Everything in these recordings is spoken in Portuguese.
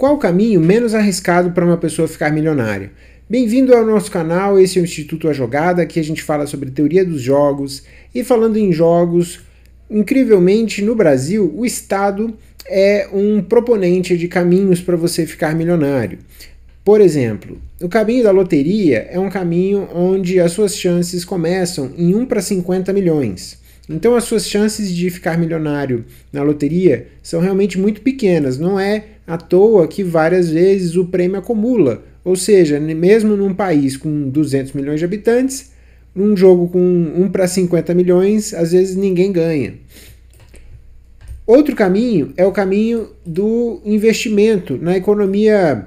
Qual o caminho menos arriscado para uma pessoa ficar milionária? Bem-vindo ao nosso canal, esse é o Instituto A Jogada, aqui a gente fala sobre teoria dos jogos. E falando em jogos, incrivelmente no Brasil, o Estado é um proponente de caminhos para você ficar milionário. Por exemplo, o caminho da loteria é um caminho onde as suas chances começam em 1 para 50 milhões. Então as suas chances de ficar milionário na loteria são realmente muito pequenas, não é à toa que várias vezes o prêmio acumula, ou seja, mesmo num país com 200 milhões de habitantes, num jogo com 1 para 50 milhões, às vezes ninguém ganha. Outro caminho é o caminho do investimento na economia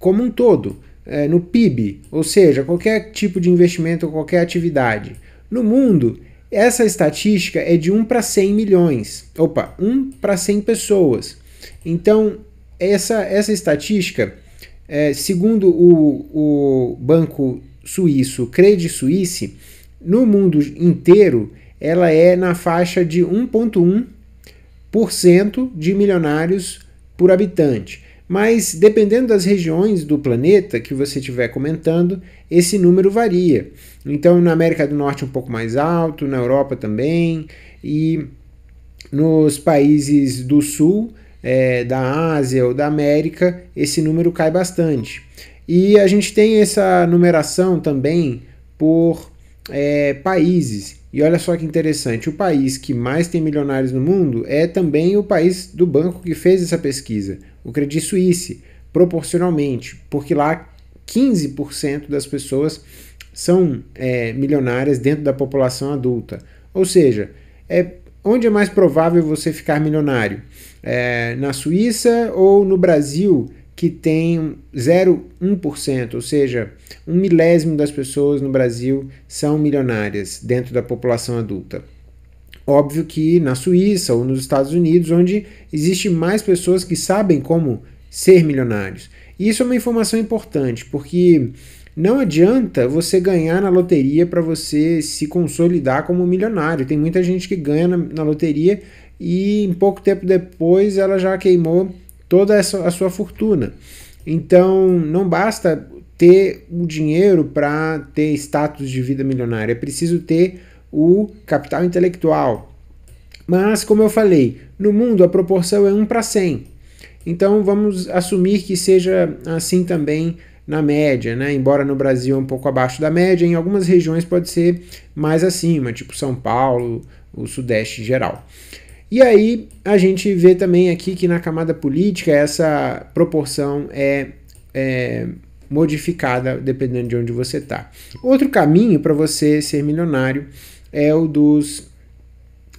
como um todo, é, no PIB, ou seja, qualquer tipo de investimento ou qualquer atividade. No mundo, essa estatística é de 1 para 100 milhões, opa, 1 para 100 pessoas. Então, essa, essa estatística, é, segundo o, o banco suíço Credit Suisse, no mundo inteiro ela é na faixa de 1,1% de milionários por habitante. Mas dependendo das regiões do planeta que você estiver comentando, esse número varia. Então, na América do Norte, um pouco mais alto, na Europa também, e nos países do Sul, é, da Ásia ou da América, esse número cai bastante. E a gente tem essa numeração também por é, países. E olha só que interessante: o país que mais tem milionários no mundo é também o país do banco que fez essa pesquisa, o Credit Suisse, proporcionalmente, porque lá 15% das pessoas são é, milionárias dentro da população adulta. Ou seja, é onde é mais provável você ficar milionário? É, na Suíça ou no Brasil, que tem 0,1%, ou seja, um milésimo das pessoas no Brasil são milionárias dentro da população adulta? Óbvio que na Suíça ou nos Estados Unidos, onde existe mais pessoas que sabem como ser milionários. isso é uma informação importante, porque não adianta você ganhar na loteria para você se consolidar como milionário. Tem muita gente que ganha na, na loteria e em pouco tempo depois ela já queimou toda essa, a sua fortuna. Então, não basta ter o dinheiro para ter status de vida milionária, é preciso ter o capital intelectual. Mas, como eu falei, no mundo a proporção é 1 para 100. Então, vamos assumir que seja assim também na média, né? Embora no Brasil é um pouco abaixo da média, em algumas regiões pode ser mais acima, tipo São Paulo, o Sudeste em geral. E aí a gente vê também aqui que na camada política essa proporção é, é modificada dependendo de onde você está. Outro caminho para você ser milionário é o dos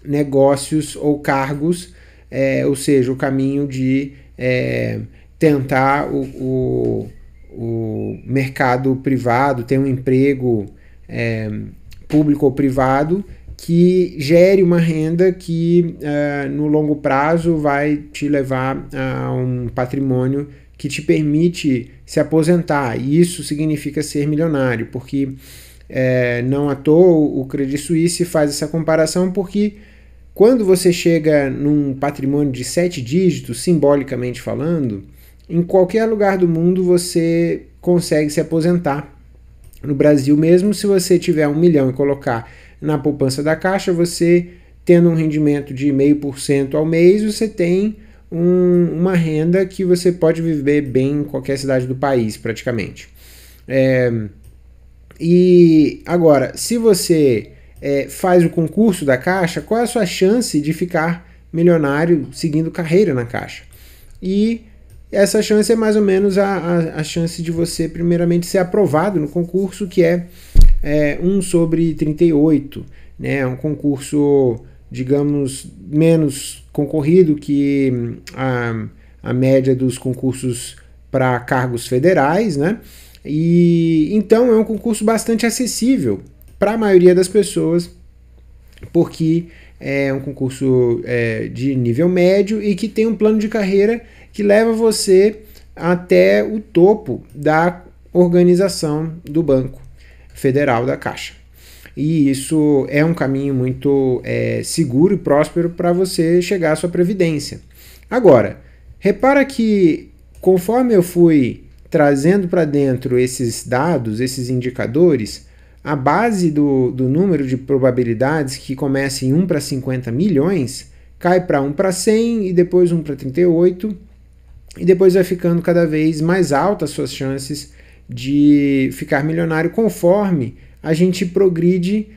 negócios ou cargos, é, ou seja, o caminho de é, tentar o, o o mercado privado, tem um emprego é, público ou privado que gere uma renda que uh, no longo prazo vai te levar a um patrimônio que te permite se aposentar. E isso significa ser milionário, porque é, não à toa o Credit Suisse faz essa comparação, porque quando você chega num patrimônio de sete dígitos, simbolicamente falando, em qualquer lugar do mundo você consegue se aposentar. No Brasil, mesmo se você tiver um milhão e colocar na poupança da Caixa, você tendo um rendimento de 0,5% ao mês, você tem um, uma renda que você pode viver bem em qualquer cidade do país, praticamente. É, e agora, se você é, faz o concurso da Caixa, qual é a sua chance de ficar milionário seguindo carreira na Caixa? E essa chance é mais ou menos a, a, a chance de você, primeiramente, ser aprovado no concurso, que é, é 1 sobre 38, né? É um concurso, digamos, menos concorrido que hum, a, a média dos concursos para cargos federais, né? E então é um concurso bastante acessível para a maioria das pessoas, porque é um concurso é, de nível médio e que tem um plano de carreira que leva você até o topo da organização do Banco Federal da Caixa. E isso é um caminho muito é, seguro e próspero para você chegar à sua previdência. Agora, repara que conforme eu fui trazendo para dentro esses dados, esses indicadores, a base do, do número de probabilidades que começa em 1 para 50 milhões cai para 1 para 100 e depois 1 para 38 e depois vai ficando cada vez mais altas suas chances de ficar milionário conforme a gente progride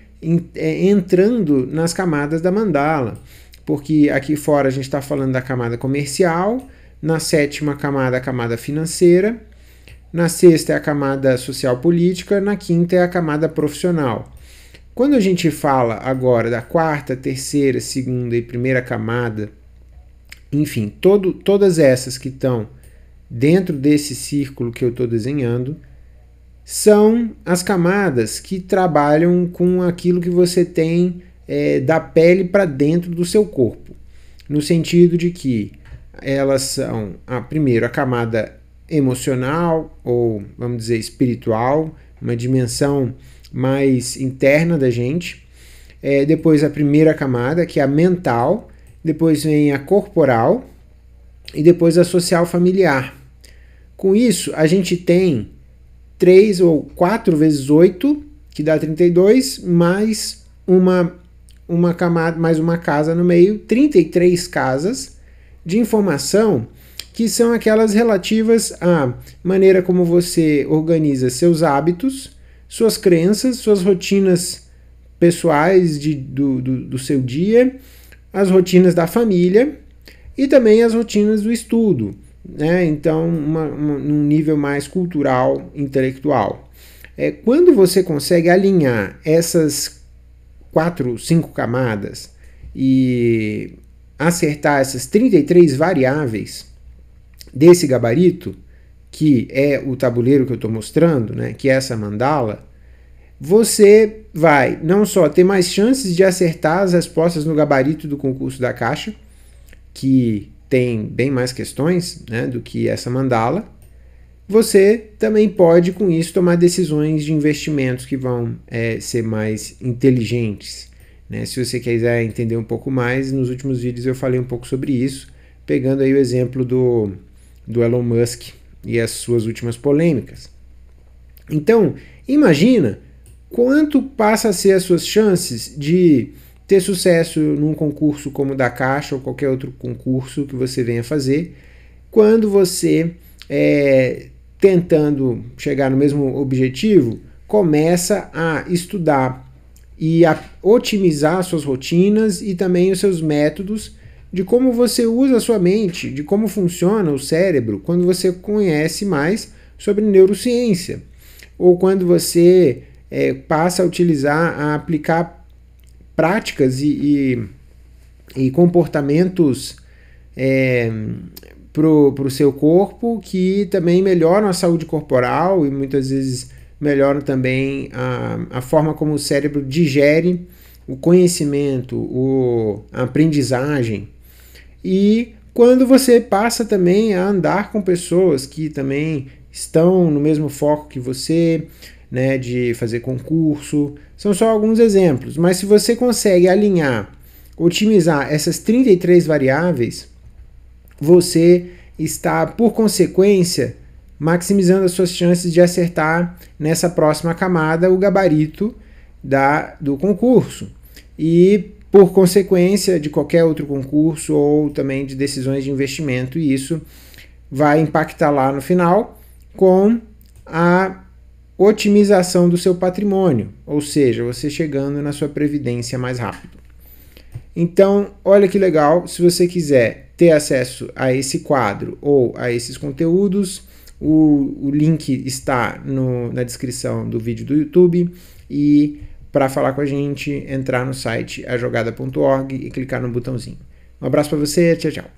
é, entrando nas camadas da mandala. Porque aqui fora a gente está falando da camada comercial, na sétima camada, a camada financeira, na sexta é a camada social política, na quinta é a camada profissional. Quando a gente fala agora da quarta, terceira, segunda e primeira camada enfim, todo, todas essas que estão dentro desse círculo que eu estou desenhando são as camadas que trabalham com aquilo que você tem é, da pele para dentro do seu corpo. No sentido de que elas são, a, primeiro, a camada emocional ou, vamos dizer, espiritual, uma dimensão mais interna da gente. É, depois, a primeira camada, que é a mental, depois vem a corporal e depois a social familiar. Com isso, a gente tem 3 ou 4 vezes 8, que dá 32, mais uma, uma camada, mais uma casa no meio, 33 casas de informação que são aquelas relativas à maneira como você organiza seus hábitos, suas crenças, suas rotinas pessoais de, do, do, do seu dia as rotinas da família e também as rotinas do estudo, né? então, uma, uma, num nível mais cultural, intelectual. É, quando você consegue alinhar essas quatro, cinco camadas e acertar essas 33 variáveis desse gabarito, que é o tabuleiro que eu estou mostrando, né, que é essa mandala, você vai não só ter mais chances de acertar as respostas no gabarito do concurso da Caixa, que tem bem mais questões né, do que essa mandala, você também pode, com isso, tomar decisões de investimentos que vão é, ser mais inteligentes. Né? Se você quiser entender um pouco mais, nos últimos vídeos eu falei um pouco sobre isso, pegando aí o exemplo do, do Elon Musk e as suas últimas polêmicas. Então, imagina quanto passa a ser as suas chances de ter sucesso num concurso como o da Caixa ou qualquer outro concurso que você venha fazer, quando você é, tentando chegar no mesmo objetivo, começa a estudar e a otimizar suas rotinas e também os seus métodos de como você usa a sua mente, de como funciona o cérebro quando você conhece mais sobre neurociência ou quando você é, passa a utilizar, a aplicar práticas e, e, e comportamentos é, para o seu corpo que também melhoram a saúde corporal e muitas vezes melhoram também a, a forma como o cérebro digere o conhecimento, o, a aprendizagem. E quando você passa também a andar com pessoas que também estão no mesmo foco que você, né, de fazer concurso. São só alguns exemplos, mas se você consegue alinhar, otimizar essas 33 variáveis, você está, por consequência, maximizando as suas chances de acertar nessa próxima camada o gabarito da, do concurso. E, por consequência, de qualquer outro concurso ou também de decisões de investimento, e isso vai impactar lá no final com a otimização do seu patrimônio, ou seja, você chegando na sua previdência mais rápido. Então, olha que legal, se você quiser ter acesso a esse quadro ou a esses conteúdos, o, o link está no, na descrição do vídeo do YouTube e para falar com a gente, entrar no site ajogada.org e clicar no botãozinho. Um abraço para você, tchau, tchau.